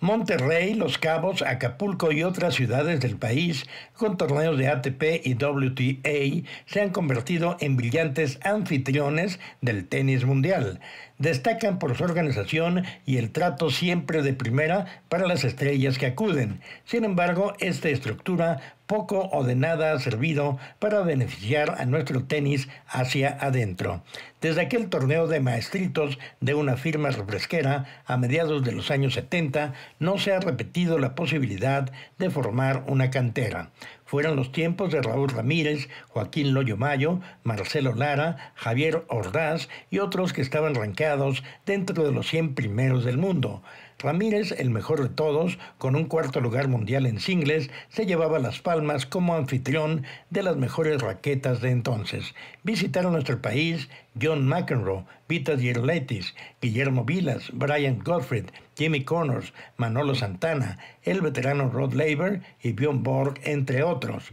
Monterrey, Los Cabos, Acapulco y otras ciudades del país con torneos de ATP y WTA se han convertido en brillantes anfitriones del tenis mundial. Destacan por su organización y el trato siempre de primera para las estrellas que acuden. Sin embargo, esta estructura poco o de nada ha servido para beneficiar a nuestro tenis hacia adentro. Desde aquel torneo de maestritos de una firma refresquera a mediados de los años 70, no se ha repetido la posibilidad de formar una cantera fueron los tiempos de Raúl Ramírez, Joaquín Loyo Mayo, Marcelo Lara, Javier Ordaz y otros que estaban ranqueados dentro de los 100 primeros del mundo. Ramírez, el mejor de todos, con un cuarto lugar mundial en singles, se llevaba las palmas como anfitrión de las mejores raquetas de entonces. Visitaron nuestro país John McEnroe, Vita Girletis, Guillermo Vilas, Brian Gottfried, Jimmy Connors, Manolo Santana, el veterano Rod Laver y Bjorn Borg, entre otros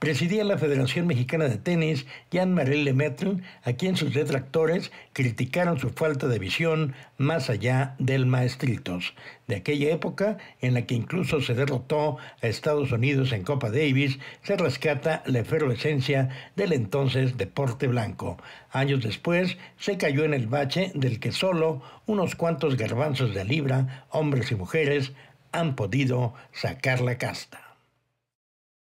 presidía la Federación Mexicana de Tenis Jean-Marie Lemaitre, a quien sus detractores criticaron su falta de visión más allá del maestritos, de aquella época en la que incluso se derrotó a Estados Unidos en Copa Davis, se rescata la efervescencia del entonces deporte blanco. Años después, se cayó en el bache del que solo unos cuantos garbanzos de libra, hombres y mujeres, han podido sacar la casta.